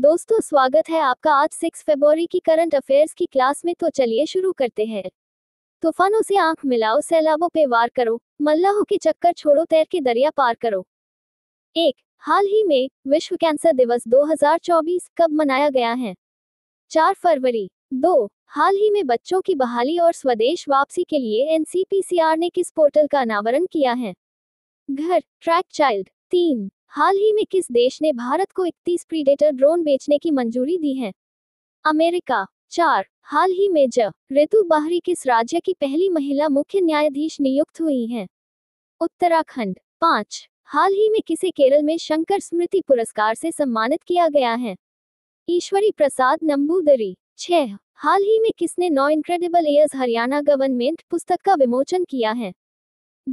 दोस्तों स्वागत है आपका आज सिक्स फेब्रवरी की करंट अफेयर्स की क्लास में तो चलिए शुरू करते हैं तूफानों से आंख मिलाओ सैलाबों पे वार करो मल्लाहों के चक्कर छोड़ो तैर के दरिया पार करो एक हाल ही में विश्व कैंसर दिवस 2024 कब मनाया गया है चार फरवरी दो हाल ही में बच्चों की बहाली और स्वदेश वापसी के लिए एनसीपीसीआर ने किस पोर्टल का अनावरण किया है घर ट्रैक चाइल्ड तीन हाल ही में किस देश ने भारत को इकतीस प्रीडेटर ड्रोन बेचने की मंजूरी दी है अमेरिका चार हाल ही में जब ऋतु बाहरी किस राज्य की पहली महिला मुख्य न्यायाधीश नियुक्त हुई हैं उत्तराखंड पाँच हाल ही में किसे केरल में शंकर स्मृति पुरस्कार से सम्मानित किया गया है ईश्वरी प्रसाद नंबूदरी छह हाल ही में किसने नौ इनक्रेडिबल एयर्स हरियाणा गवर्नमेंट पुस्तक का विमोचन किया है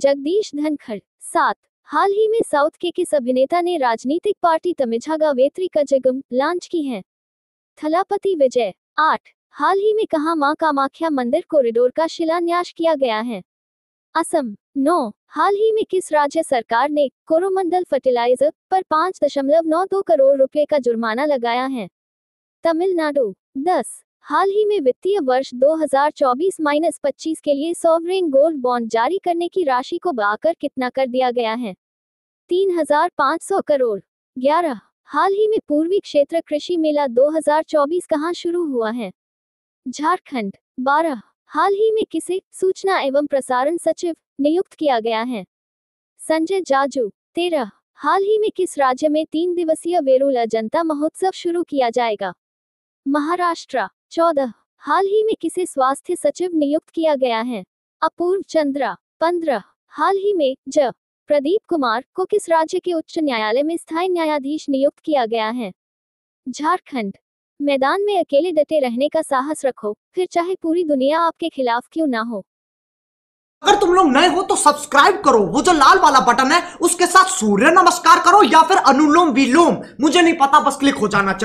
जगदीश धनखड़ सात हाल ही में साउथ के किस अभिनेता ने राजनीतिक पार्टी तमिझागा वेत्री जगम लॉन्च की है थलापति विजय आठ हाल ही में कहा मां कामाख्या मंदिर कॉरिडोर का शिलान्यास किया गया है असम नौ हाल ही में किस राज्य सरकार ने कोरोमंडल फर्टिलाइजर पर पाँच दशमलव नौ दो करोड़ रुपए का जुर्माना लगाया है तमिलनाडु दस हाल ही में वित्तीय वर्ष 2024-25 के लिए सॉवरेन गोल्ड बॉन्ड जारी करने की राशि को बढ़ाकर कितना कर दिया गया है 3,500 करोड़ ग्यारह हाल ही में पूर्वी क्षेत्र कृषि मेला 2024 कहाँ शुरू हुआ है झारखंड बारह हाल ही में किसे सूचना एवं प्रसारण सचिव नियुक्त किया गया है संजय जाजू तेरह हाल ही में किस राज्य में तीन दिवसीय वेरुला जनता महोत्सव शुरू किया जाएगा महाराष्ट्र चौदह हाल ही में किसे स्वास्थ्य सचिव नियुक्त किया गया है अपूर्व चंद्रा पंद्रह हाल ही में ज प्रदीप कुमार को किस राज्य के उच्च न्यायालय में स्थायी न्यायाधीश नियुक्त किया गया है झारखंड मैदान में अकेले डटे रहने का साहस रखो फिर चाहे पूरी दुनिया आपके खिलाफ क्यों ना हो अगर तुम लोग नए हो तो सब्सक्राइब करो वो जो लाल वाला बटन है उसके साथ सूर्य नमस्कार करो या फिर अनुलोम विलोम मुझे नहीं पता बस क्लिक हो जाना चाहिए